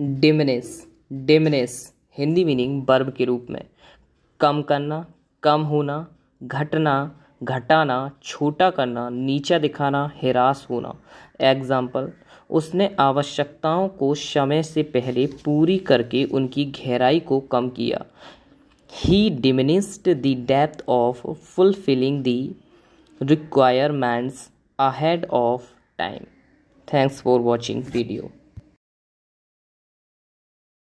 dimness dimness Hindi meaning verb के रूप में कम करना कम होना घटना घटाना छोटा करना नीचा दिखाना हिरास होना एग्जाम्पल उसने आवश्यकताओं को समय से पहले पूरी करके उनकी गहराई को कम किया he diminished the depth of fulfilling the requirements ahead of time thanks for watching video